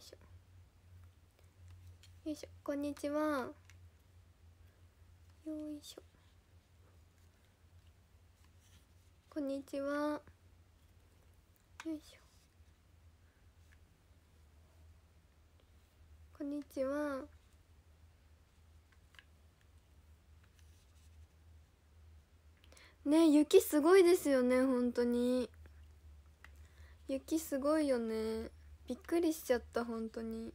いしょよいしょこんにちはよいしょこんにちはよいしょこんにちはね雪すごいですよね本当に雪すごいよねびっくりしちゃった本当に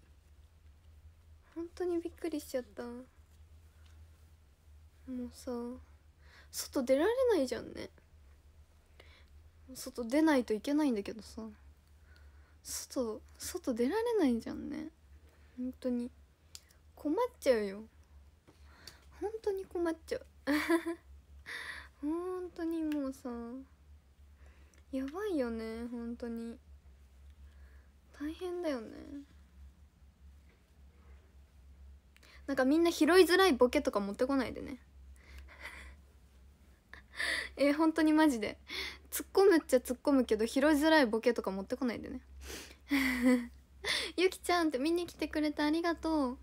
本当にびっくりしちゃったもうさ外出られないじゃんね外出ないといけないんだけどさ外外出られないじゃんね本当に困っちゃうよ本当に困っちゃう本当にもうさやばいよね本当に。大変だよねなんかみんな拾いづらいボケとか持ってこないでね え本当にマジで突っ込むっちゃ突っ込むけど拾いづらいボケとか持ってこないでねゆき ちゃんって見に来てくれてありがとう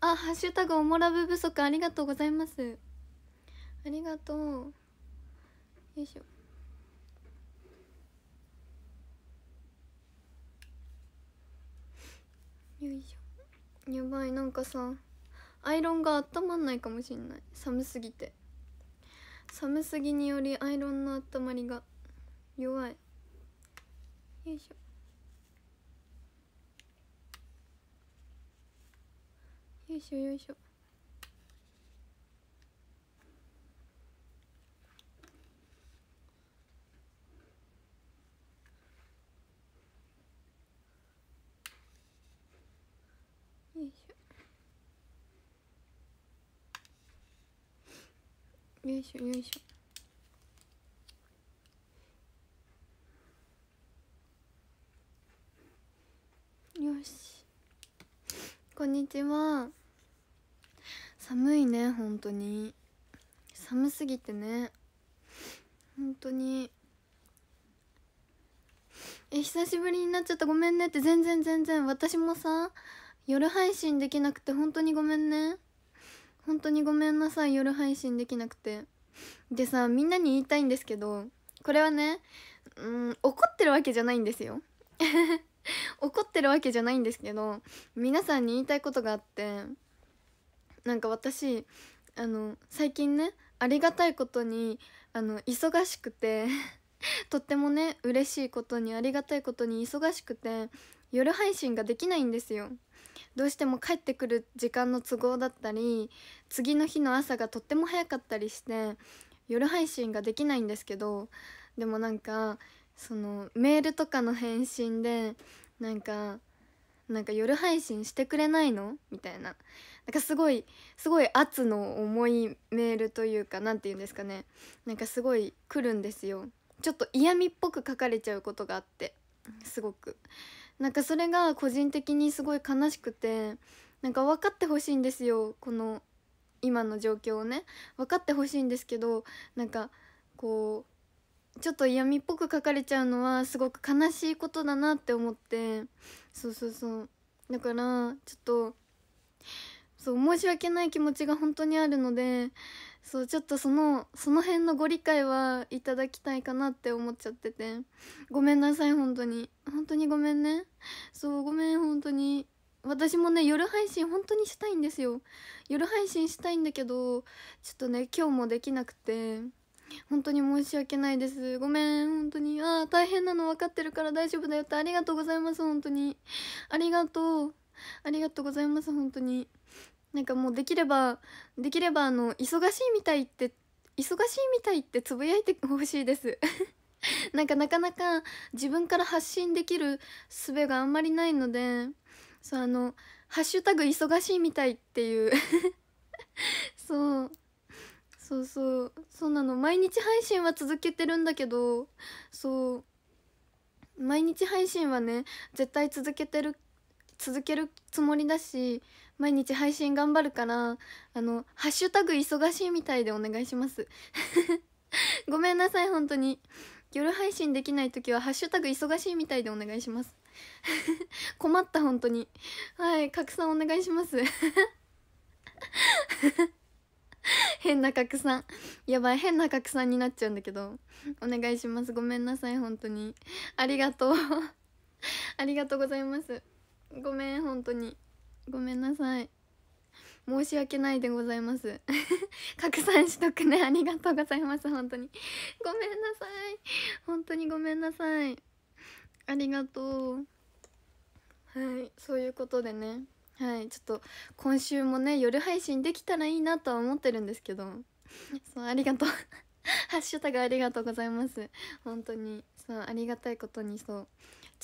あハッシュタグおもらぶ不足ありがとうございますありがとうよいしょよいしょやばいなんかさアイロンが温まんないかもしんない寒すぎて寒すぎによりアイロンの温まりが弱いよいしょよいしょよいしょよいしょよいしょよしこんにちは寒いね本当に寒すぎてね本当にえ久しぶりになっちゃったごめんねって全然全然私もさ夜配信できなくて本当にごめんね本当にごめんなさい夜配信できなくてでさみんなに言いたいんですけどこれはねうん怒ってるわけじゃないんですよ 怒ってるわけじゃないんですけど皆さんに言いたいことがあってなんか私あの最近ねありがたいことにあの忙しくて とってもね嬉しいことにありがたいことに忙しくて夜配信ができないんですよどうしても帰ってくる時間の都合だったり次の日の朝がとっても早かったりして夜配信ができないんですけどでもなんかそのメールとかの返信でなんかなんか夜配信してくれないのみたいななんかすごいすごい圧の重いメールというか何て言うんですかねなんかすごい来るんですよちょっと嫌味っぽく書かれちゃうことがあってすごくなんかそれが個人的にすごい悲しくてなんか分かってほしいんですよこの今の状況をね分かってほしいんですけどなんかこうちょっと闇っぽく書かれちゃうのはすごく悲しいことだなって思ってそうそうそうだからちょっとそう申し訳ない気持ちが本当にあるのでそうちょっとそのその辺のご理解はいただきたいかなって思っちゃっててごめんなさい本当に本当にごめんねそうごめん本当に私もね夜配信本当にしたいんですよ夜配信したいんだけどちょっとね今日もできなくて本当に申し訳ないですごめん本当にああ大変なの分かってるから大丈夫だよってありがとうございます本当にありがとうありがとうございます本当になんかもうできればできればあの忙しいみたいって忙しいみたいってつぶやいてほしいです なんかなかなか自分から発信できる術があんまりないのでそうあの「ハッシュタグ忙しいみたい」っていう そうそうそうそうなの毎日配信は続けてるんだけどそう毎日配信はね絶対続けてる続けるつもりだし毎日配信頑張るからあの「ハッシュタグ忙しい」みたいでお願いします ごめんなさい本当に夜配信できない時は「ハッシュタグ忙しい」みたいでお願いします 困った本当にはい拡散お願いします 変な拡散やばい変な拡散になっちゃうんだけどお願いしますごめんなさい本当にありがとうありがとうございますごめん本当にごめんなさい申し訳ないでございます 拡散しとくねありがとうございます本当にごめんなさい本当にごめんなさいありがとうはいそういうことでねはいちょっと今週もね夜配信できたらいいなとは思ってるんですけどそうありがとう ハッシュタグありがとうございます本当にそうありがたいことにそう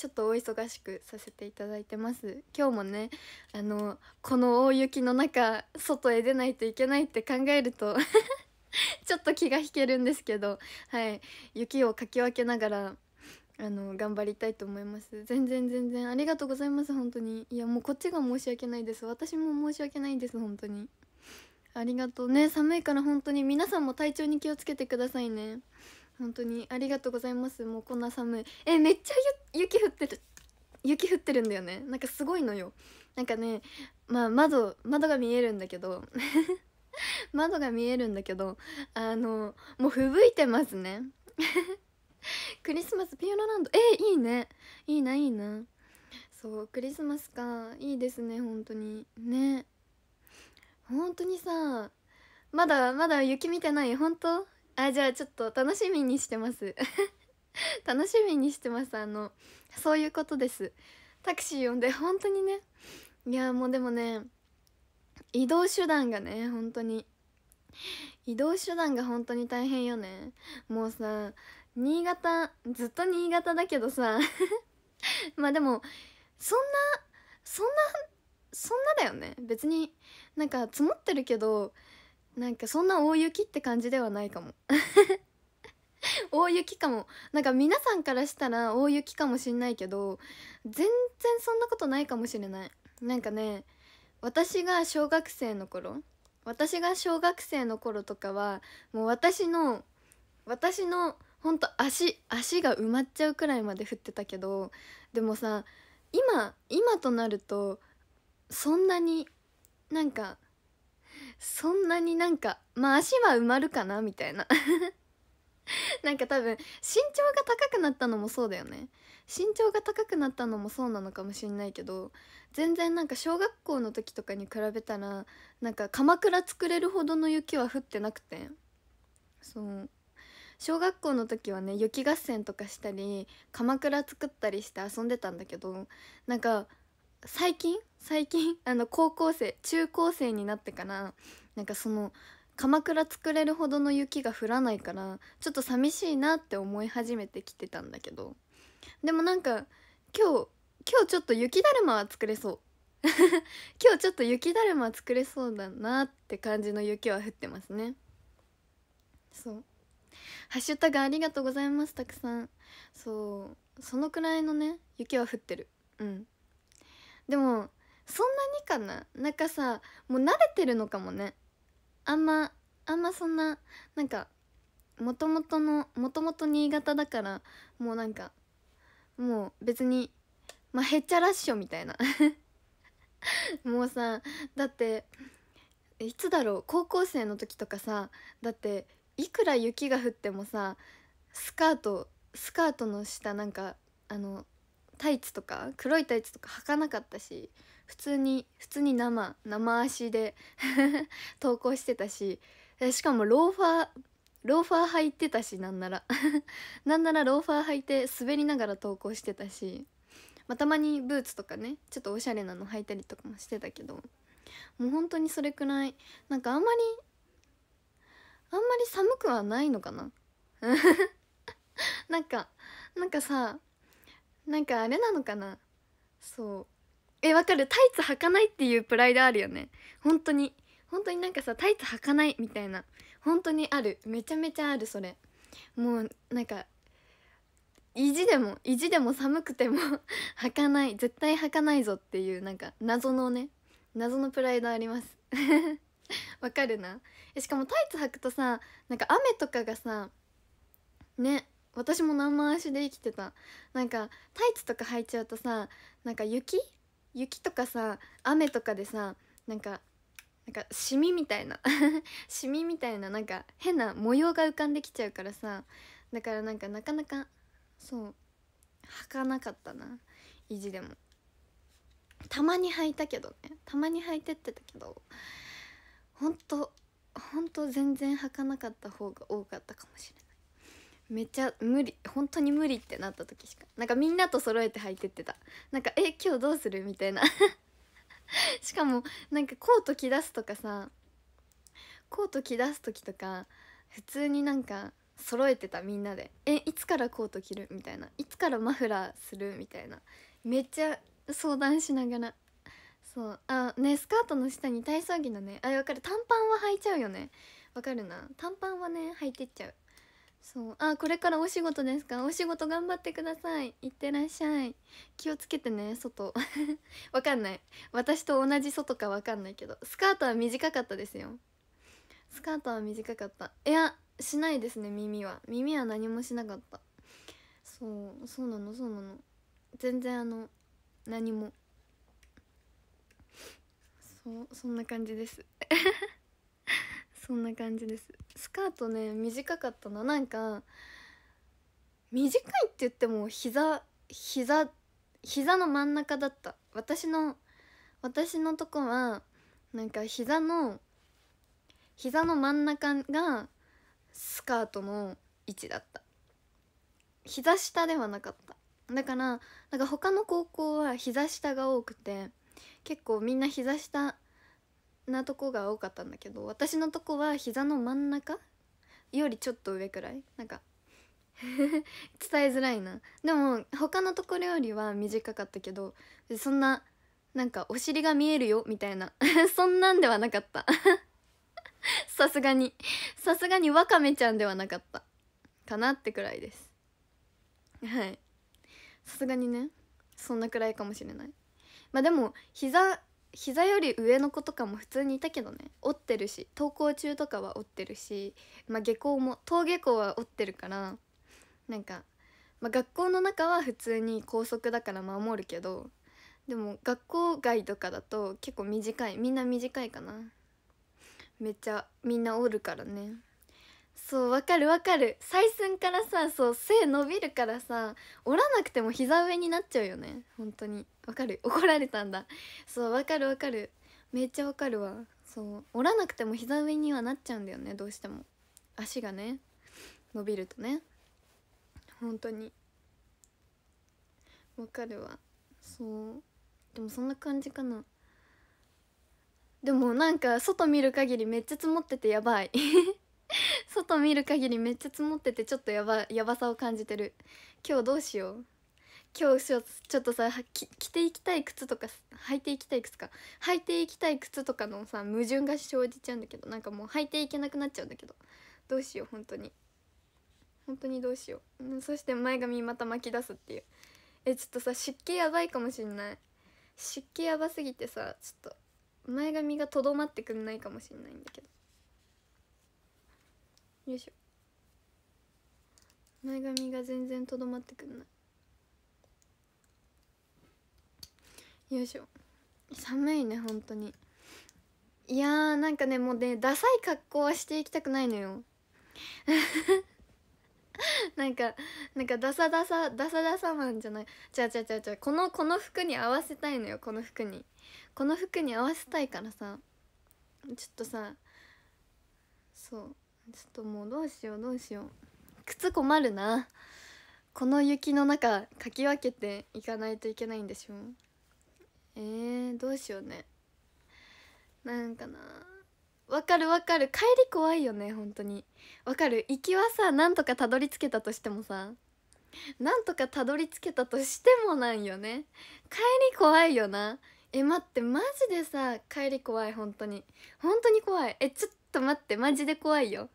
ちょっとお忙しくさせていただいてます今日もねあのこの大雪の中外へ出ないといけないって考えると ちょっと気が引けるんですけどはい雪をかき分けながらあの頑張りたいと思います全然全然ありがとうございます本当にいやもうこっちが申し訳ないです私も申し訳ないです本当にありがとうね寒いから本当に皆さんも体調に気をつけてくださいね本当にありがとうございますもうこんな寒いえめっちゃ雪降ってる雪降ってるんだよねなんかすごいのよなんかねまあ窓窓が見えるんだけど 窓が見えるんだけどあのもう吹雪いてますね クリスマスピューロランドえいいねいいないいなそうクリスマスかいいですね本当にね本当にさまだまだ雪見てない本当あじゃあちょっと楽しみにしてます 楽しみにしてますあのそういうことですタクシー呼んで本当にねいやもうでもね移動手段がね本当に移動手段が本当に大変よねもうさ新潟ずっと新潟だけどさ まあでもそんなそんなそんなだよね別になんか積もってるけどなんかそんな大雪って感じではないかも 大雪かもなんか皆さんからしたら大雪かもしんないけど全然そんなことないかもしれないなんかね私が小学生の頃私が小学生の頃とかはもう私の私のほんと足足が埋まっちゃうくらいまで降ってたけどでもさ今今となるとそんなになんかそんなになんかまあ足は埋まるかなみたいな なんか多分身長が高くなったのもそうだよね身長が高くなったのもそうなのかもしんないけど全然なんか小学校の時とかに比べたらなんか鎌倉作れるほどの雪は降ってなくてそう小学校の時はね雪合戦とかしたり鎌倉作ったりして遊んでたんだけどなんか最近最近 あの高校生中高生になってからなんかその鎌倉作れるほどの雪が降らないからちょっと寂しいなって思い始めてきてたんだけどでもなんか今日今日ちょっと雪だるまは作れそう 今日ちょっと雪だるま作れそうだなって感じの雪は降ってますねそうハッシュタグありがとうございますたくさんそうそのくらいのね雪は降ってるうんでもそんなにかななんかさもう慣れてるのかもねあんまあんまそんななんかもともとのもともと新潟だからもうなんかもう別にまあへっちゃらっしょみたいな もうさだっていつだろう高校生の時とかさだっていくら雪が降ってもさスカートスカートの下なんかあのタイツとか黒いタイツとか履かなかったし普通に普通に生生足で 投稿してたししかもローファーローファー履いてたしなんなら なんならローファー履いて滑りながら投稿してたし、まあ、たまにブーツとかねちょっとおしゃれなの履いたりとかもしてたけどもう本当にそれくらいなんかあんまりあんまり寒くはないのかな なんかなんかさなんかあれなのかなそうえわかるタイツ履かないっていうプライドあるよね本当に本当になんかさタイツ履かないみたいな本当にあるめちゃめちゃあるそれもうなんか意地でも意地でも寒くても 履かない絶対履かないぞっていうなんか謎のね謎のプライドあります わかるなしかもタイツ履くとさなんか雨とかがさね私も生足で生きてたなんかタイツとか履いちゃうとさなんか雪雪とかさ雨とかでさなんかなんかシミみたいな シミみたいななんか変な模様が浮かんできちゃうからさだからなんかなかなかそう履かなかったな意地でもたまに履いたけどねたまに履いてってたけどほんとほんと全然履かなかった方が多かったかもしれないめっちゃ無理本当に無理ってなった時しかなんかみんなと揃えて履いてってたなんか「え今日どうする?」みたいな しかもなんかコート着出すとかさコート着出す時とか普通になんか揃えてたみんなで「えいつからコート着る?」みたいないつからマフラーするみたいなめっちゃ相談しながらそうあねスカートの下に体操着のねあわかる短パンは履いちゃうよねわかるな短パンはね履いてっちゃうそうあこれからお仕事ですかお仕事頑張ってくださいいってらっしゃい気をつけてね外 わかんない私と同じ外かわかんないけどスカートは短かったですよスカートは短かったいやしないですね耳は耳は何もしなかったそうそうなのそうなの全然あの何もそうそんな感じです そんな感じですスカートね短かったななんか短いって言っても膝膝膝の真ん中だった私の私のとこはなんか膝の膝の真ん中がスカートの位置だった膝下ではなかっただからなんか他の高校は膝下が多くて結構みんな膝下なとこが多かったんだけど私のとこは膝の真ん中よりちょっと上くらいなんか 伝えづらいなでも他のところよりは短かったけどそんななんかお尻が見えるよみたいな そんなんではなかった さすがにさすがにワカメちゃんではなかったかなってくらいですはいさすがにねそんなくらいかもしれないまあでも膝膝より上の子とかも普通にいたけどね折ってるし登校中とかは折ってるし、まあ、下校も登下校は折ってるからなんか、まあ、学校の中は普通に高速だから守るけどでも学校外とかだと結構短いみんな短いかなめっちゃみんなおるからね。そうわかるわかる採寸からさそう背伸びるからさ折らなくても膝上になっちゃうよね本当にわかる怒られたんだそうわかるわかるめっちゃわかるわそう折らなくても膝上にはなっちゃうんだよねどうしても足がね伸びるとね本当にわかるわそうでもそんな感じかなでもなんか外見る限りめっちゃ積もっててやばい 外見る限りめっちゃ積もっててちょっとやばやばさを感じてる今日どうしよう今日ちょっとさ着ていきたい靴とか履いていきたい靴か履いていきたい靴とかのさ矛盾が生じちゃうんだけどなんかもう履いていけなくなっちゃうんだけどどうしよう本当に本当にどうしようそして前髪また巻き出すっていうえちょっとさ湿気やばいかもしんない湿気やばすぎてさちょっと前髪がとどまってくんないかもしんないんだけどよいしょ前髪が全然とどまってくんないよいしょ寒いね本当にいやーなんかねもうねダサい格好はしていきたくないのよ なんかなんかダサダサダサダサマンじゃないゃう違う違う違うこのこの服に合わせたいのよこの服にこの服に合わせたいからさちょっとさそうちょっともうどうしようどうしよう靴困るなこの雪の中かき分けていかないといけないんでしょえー、どうしようねなんかなわかるわかる帰り怖いよね本当にわかる行きはさなんとかたどり着けたとしてもさなんとかたどり着けたとしてもなんよね帰り怖いよなえ待ってマジでさ帰り怖い本当に本当に怖いえちょっと待ってマジで怖いよ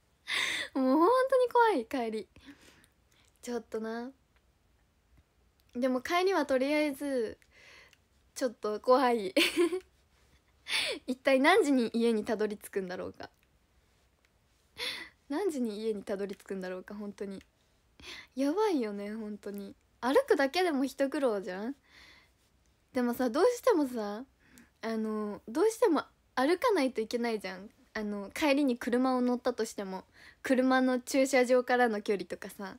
もう本当に怖い帰りちょっとなでも帰りはとりあえずちょっと怖い 一体何時に家にたどり着くんだろうか何時に家にたどり着くんだろうか本当にやばいよね本当に歩くだけでも一苦労じゃんでもさどうしてもさあのどうしても歩かないといけないじゃんあの帰りに車を乗ったとしても車の駐車場からの距離とかさ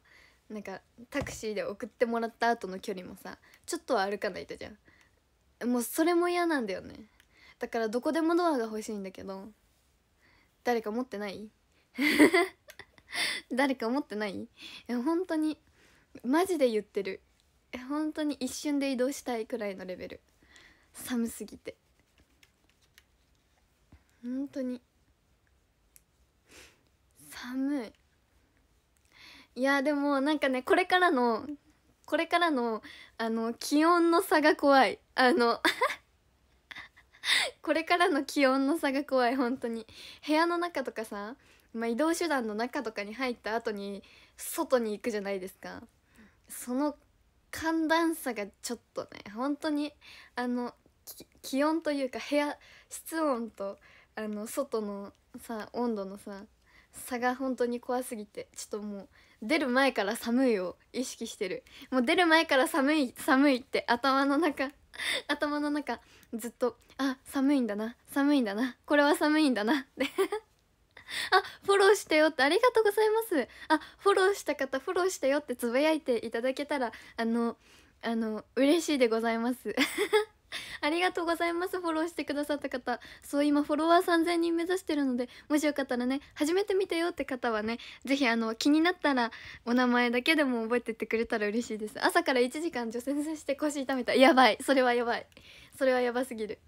なんかタクシーで送ってもらった後の距離もさちょっとは歩かないとじゃんもうそれも嫌なんだよねだからどこでもドアが欲しいんだけど誰か持ってない 誰か持ってないい本当にマジで言ってる本当に一瞬で移動したいくらいのレベル寒すぎて本当に寒いいやでもなんかねこれからのこれからのあの気温の差が怖いあの これからの気温の差が怖い本当に部屋の中とかさ、まあ、移動手段の中とかに入った後に外に行くじゃないですかその寒暖差がちょっとね本当にあの気温というか部屋室温とあの外のさ温度のさ差が本当に怖すぎてちょっともう出る前から寒いを意識してるもう出る前から寒い寒いって頭の中 頭の中ずっとあ寒いんだな寒いんだなこれは寒いんだなって あフォローしてよってありがとうございますあフォローした方フォローしてよってつぶやいていただけたらあのあの嬉しいでございます ありがとうございますフォローしてくださった方そう今フォロワー3000人目指してるのでもしよかったらね初めて見たよって方はね是非あの気になったらお名前だけでも覚えてってくれたら嬉しいです朝から1時間除染して腰痛めたやばいそれはやばいそれはやばすぎる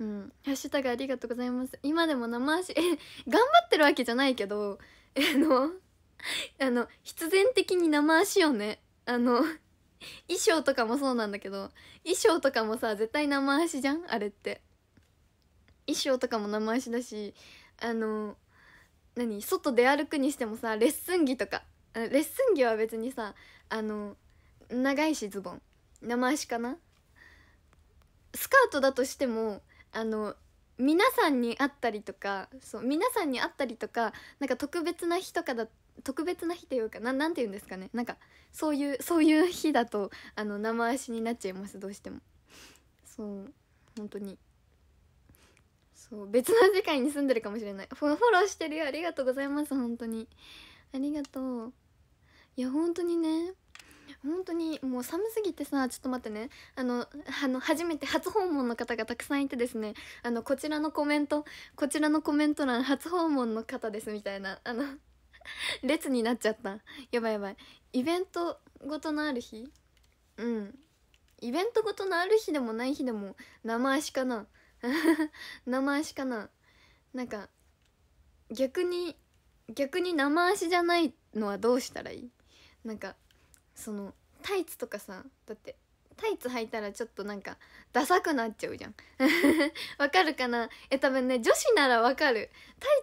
うんハッシュタグありがとうございます今でも生足え頑張ってるわけじゃないけどあのあの必然的に生足よねあの衣装とかもそうなんだけど衣装とかもさ絶対生足じゃんあれって衣装とかも生足だしあの何外出歩くにしてもさレッスン着とかレッスン着は別にさあの長いしズボン生足かなスカートだとしてもあの皆さんに会ったりとかそう皆さんに会ったりとかなんか特別な日とかだ特別な日というかななんて言うんですかねなんかそういうそういう日だとあの生足になっちゃいますどうしてもそう本当にそう別の世界に住んでるかもしれないフォローしてるよありがとうございます本当にありがとういや本当にね本当にもう寒すぎてさちょっと待ってねあのあの初めて初訪問の方がたくさんいてですねあのこちらのコメントこちらのコメント欄初訪問の方ですみたいなあの 列になっちゃったやばいやばいイベントごとのある日うんイベントごとのある日でもない日でも生足かな生足 かななんか逆に逆に生足じゃないのはどうしたらいいなんかそのタイツとかさだってタイツ履いたらちょっとなんかダサくなっちゃうじゃん わかるかなえ多分ね女子ならわかる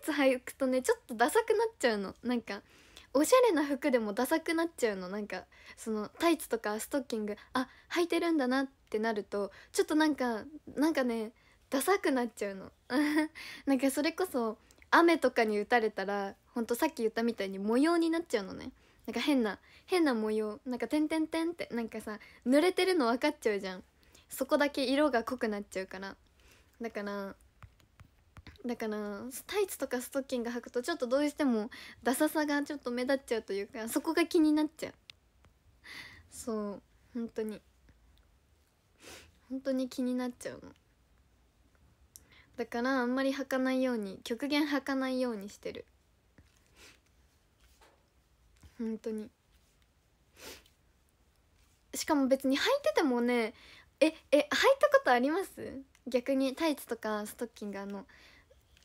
タイツ履くとねちょっとダサくなっちゃうのなんかおしゃれな服でもダサくなっちゃうのなんかそのタイツとかストッキングあ履いてるんだなってなるとちょっとなんかなんかねダサくなっちゃうの なんかそれこそ雨とかに打たれたらほんとさっき言ったみたいに模様になっちゃうのねなんか変な変な模様なんか点て点ってなんかさ濡れてるの分かっちゃうじゃんそこだけ色が濃くなっちゃうからだからだからタイツとかストッキング履くとちょっとどうしてもダサさがちょっと目立っちゃうというかそこが気になっちゃうそう本当に本当に気になっちゃうのだからあんまり履かないように極限履かないようにしてる本当にしかも別に履いててもねええ履いたことあります逆にタイツとかストッキングあの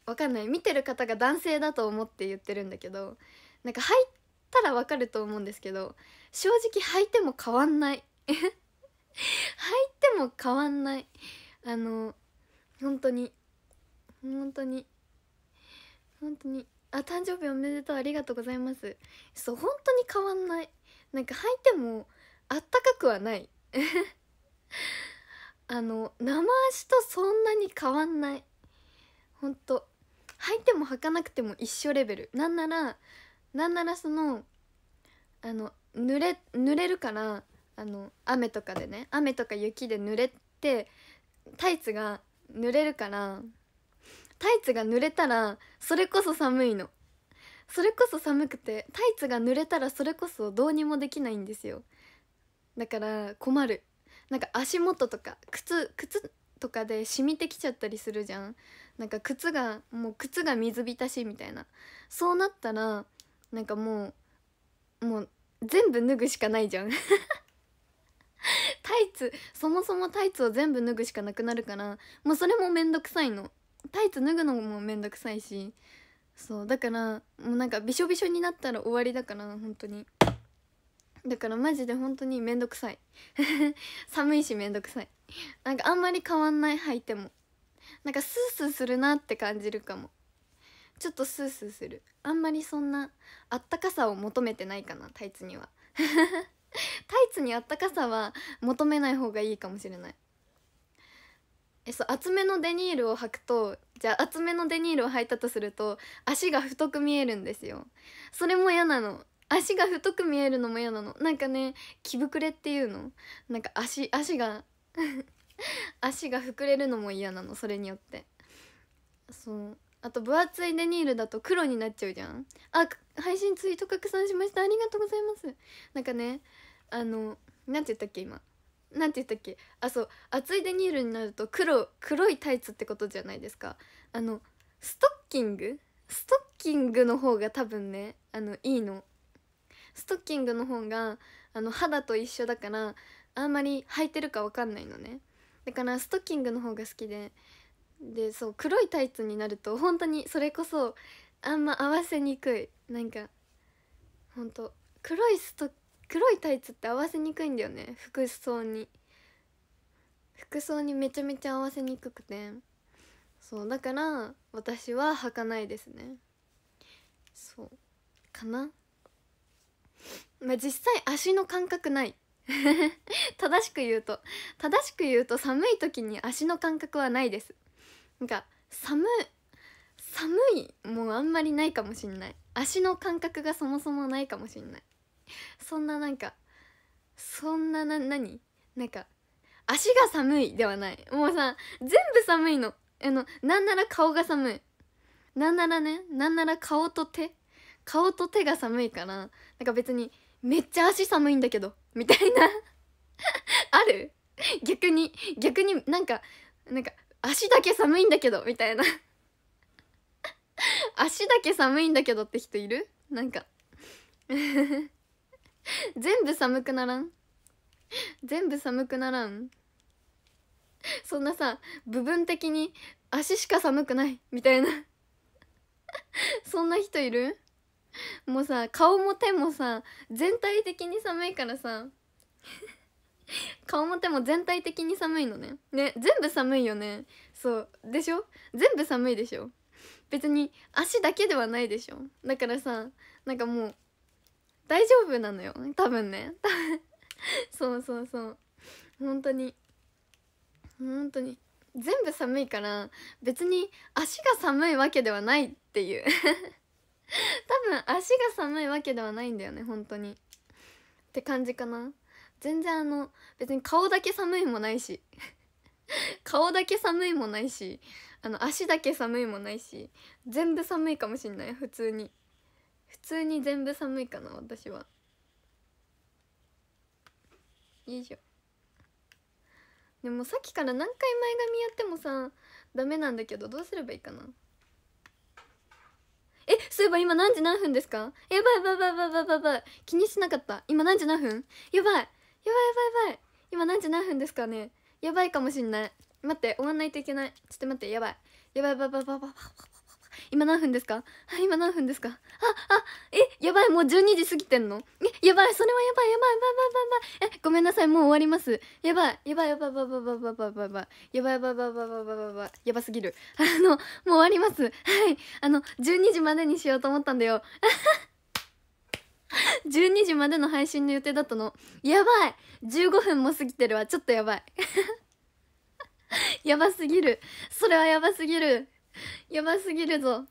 わかんない見てる方が男性だと思って言ってるんだけどなんか履いたらわかると思うんですけど正直履いても変わんない 履いても変わんないあの本当に本当に本当にあ誕生日おめでとうありがとうございますそう本当に変わんないなんか履いてもあったかくはない あの生足とそんなに変わんないほんと履いても履かなくても一緒レベルなんならなんならそのあの濡れ濡れるからあの雨とかでね雨とか雪で濡れてタイツが濡れるからタイツが濡れたらそれこそ寒いのそれこそ寒くてタイツが濡れたらそれこそどうにもできないんですよだから困るなんか足元とか靴靴とかで染みてきちゃったりするじゃんなんか靴がもう靴が水浸しみたいなそうなったらなんかもうもう全部脱ぐしかないじゃん タイツそもそもタイツを全部脱ぐしかなくなるからもうそれも面倒くさいのタイツ脱ぐのもめんどくさいしそうだからもうなんかびしょびしょになったら終わりだから本当にだからマジで本当にめんどくさい 寒いしめんどくさいなんかあんまり変わんない履いてもなんかスースーするなって感じるかもちょっとスースーするあんまりそんなあったかさを求めてないかなタイツには タイツにあったかさは求めない方がいいかもしれないえそう厚めのデニールを履くとじゃあ厚めのデニールを履いたとすると足が太く見えるんですよそれも嫌なの足が太く見えるのも嫌なのなんかね着膨れっていうのなんか足足が 足が膨れるのも嫌なのそれによってそうあと分厚いデニールだと黒になっちゃうじゃんあ配信ツイート拡散しましたありがとうございますなんかねあの何て言ったっけ今なんて言ったっけあそう厚いデニールになると黒黒いタイツってことじゃないですかあのストッキングストッキングの方が多分ねあのいいのストッキングの方があの肌と一緒だからあんまり履いてるか分かんないのねだからストッキングの方が好きででそう黒いタイツになると本当にそれこそあんま合わせにくいなんか本当黒いストッ黒いタイツって合わせにくいんだよね服装に服装にめちゃめちゃ合わせにくくてそうだから私は履かないですねそうかなまあ実際足の感覚ない 正しく言うと正しく言うと寒い時に足の感覚はないですなんか寒寒いもうあんまりないかもしんない足の感覚がそもそもないかもしんないそんななんかそんなな何なんか足が寒いではないもうさ全部寒いのあのなんなら顔が寒いなんならねなんなら顔と手顔と手が寒いからなんか別にめっちゃ足寒いんだけどみたいな ある逆に逆になんかなんか足だけ寒いんだけどみたいな 足だけ寒いんだけどって人いるなんか 全部寒くならん全部寒くならんそんなさ部分的に足しか寒くないみたいな そんな人いるもうさ顔も手もさ全体的に寒いからさ顔も手も全体的に寒いのねね全部寒いよねそうでしょ全部寒いでしょ別に足だけではないでしょだからさなんかもう大丈夫なのよ多分ね多分 そうそうそう本当に本当に全部寒いから別に足が寒いわけではないっていう 多分足が寒いわけではないんだよね本当にって感じかな全然あの別に顔だけ寒いもないし 顔だけ寒いもないしあの足だけ寒いもないし全部寒いかもしんない普通に。通に全部寒いかな私はよいしょでもさっきから何回前髪やってもさダメなんだけどどうすればいいかなえそういえば今何時何分ですかやばいやばいやばいやばいやばい気にしなかった今何時何分やばいやばいやばいやばい今何時何分ですかねやばいかもしんない待って終わんないといけないちょっと待ってやばいやばいやばいやばいやばいやばい今何分ですか今何分ですかあ、あ、え、やばい、もう12時過ぎてんのえ、やばい、それはやばい、やばい、やばい、やばい、やばい。え、ごめんなさい、もう終わります。やばい、やばい、やばい、やばい、やばい、やばい、やばい、やばい、やばい、やばい、やばい、やばい、やばい、やばすぎる。あの、もう終わります。はい。あの、12時までにしようと思ったんだよ。12時までの配信の予定だったの。やばい !15 分も過ぎてるわ。ちょっとやばい。やばすぎる。それはやばすぎる。やばすぎるぞ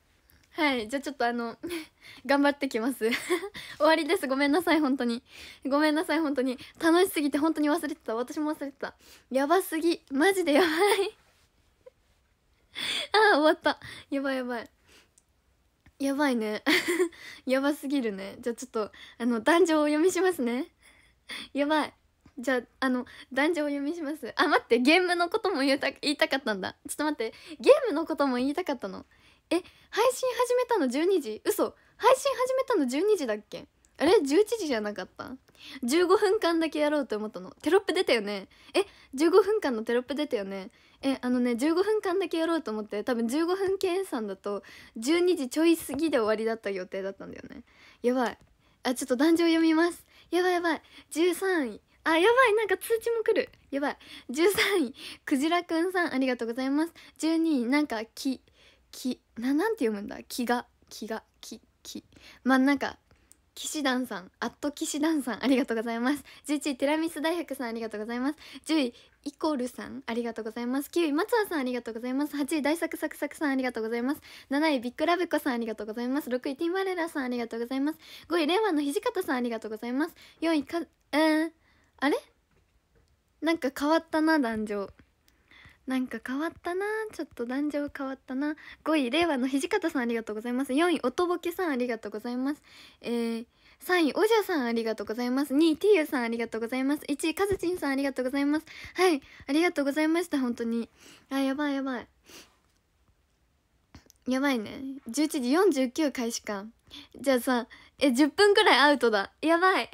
はいじゃあちょっとあの 頑張ってきます 終わりですごめんなさい本当にごめんなさい本当に楽しすぎて本当に忘れてた私も忘れてたやばすぎマジでやばいああ終わったやばいやばいやばいねやばすぎるねじゃあちょっとあの壇上をお読みしますねやばいじゃああの女を読みしますあ待ってゲームのことも言いた言いたかったんだちょっと待ってゲームのことも言いたかったのえ配信始めたの12時嘘配信始めたの12時だっけあれ11時じゃなかった15分間だけやろうと思ったのテロップ出たよねえ15分間のテロップ出たよねえあのね15分間だけやろうと思って多分15分計算だと12時ちょい過ぎで終わりだった予定だったんだよねやばいあちょっと女を読みますやばいやばい13位あ、やばい。なんか通知も来る。やばい。13位、クジラくんさん、ありがとうございます。12位、なんか、き、き、な、なんて読むんだ気が、気が、き、き。まあ、なんか、騎士団さん、アット騎士団さん、ありがとうございます。11位、テラミス大百さん、ありがとうございます。10位、イコールさん、ありがとうございます。9位、松葉さん、ありがとうございます。8位、大作作作さん、ありがとうございます。7位、ビッグラブコさん、ありがとうございます。6位、ティンバレラさん、ありがとうございます。5位、令和の土方さん、ありがとうございます。4位、か、うん。あれなんか変わったな壇上なんか変わったなちょっと壇上変わったな5位令和の土方さんありがとうございます4位おとぼけさんありがとうございますえー、3位おじゃさんありがとうございます2位てゆさんありがとうございます1位かずちんさんありがとうございますはいありがとうございました本当にあやばいやばいやばいね11時49開始かじゃあさえ10分くらいアウトだやばい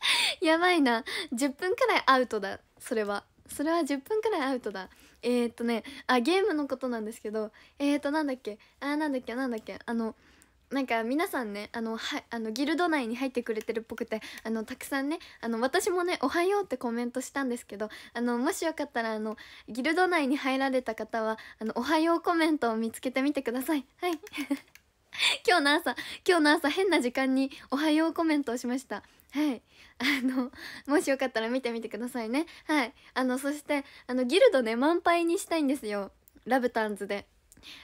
やばいな10分くらいアウトだそれはそれは10分くらいアウトだえー、っとねあゲームのことなんですけどえー、っとなんだっけあなんだっけなんだっけあのなんか皆さんねあのはあのギルド内に入ってくれてるっぽくてあのたくさんねあの私もね「おはよう」ってコメントしたんですけどあのもしよかったらあのギルド内に入られた方はあの「おはよう」コメントを見つけてみてください。はい 今日の朝、今日の朝変な時間におはようコメントをしました。はい。あの、もしよかったら見てみてくださいね。はい。あの、そして、あの、ギルドね、満杯にしたいんですよ。ラブタンズで。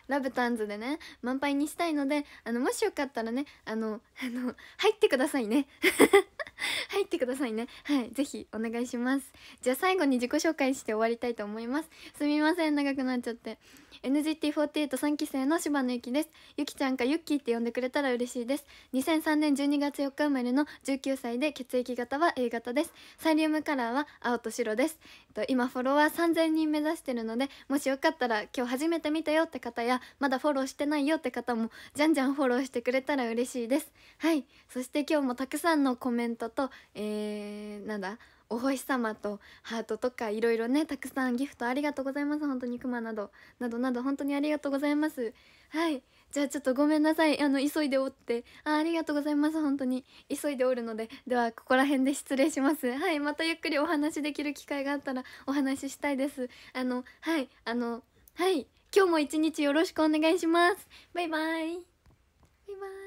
ラブタンズでね、満杯にしたいので、あの、もしよかったらね、あの、あの、入ってくださいね。入ってくださいねはい是非お願いしますじゃあ最後に自己紹介して終わりたいと思いますすみません長くなっちゃって NGT483 期生の柴野ゆきですゆきちゃんかゆっきーって呼んでくれたら嬉しいです2003年12月4日生まれの19歳で血液型は A 型ですサイリウムカラーは青と白です、えっと、今フォロワー3000人目指してるのでもしよかったら今日初めて見たよって方やまだフォローしてないよって方もじゃんじゃんフォローしてくれたら嬉しいですはいそして今日もたくさんのコメントトと、えー、なんだお星様とハートとかいろいろねたくさんギフトありがとうございます本当にクマなどなどなど本当にありがとうございますはいじゃあちょっとごめんなさいあの急いでおってあありがとうございます本当に急いでおるのでではここら辺で失礼しますはいまたゆっくりお話できる機会があったらお話ししたいですあのはいあのはい今日も一日よろしくお願いしますバイバイバイバイ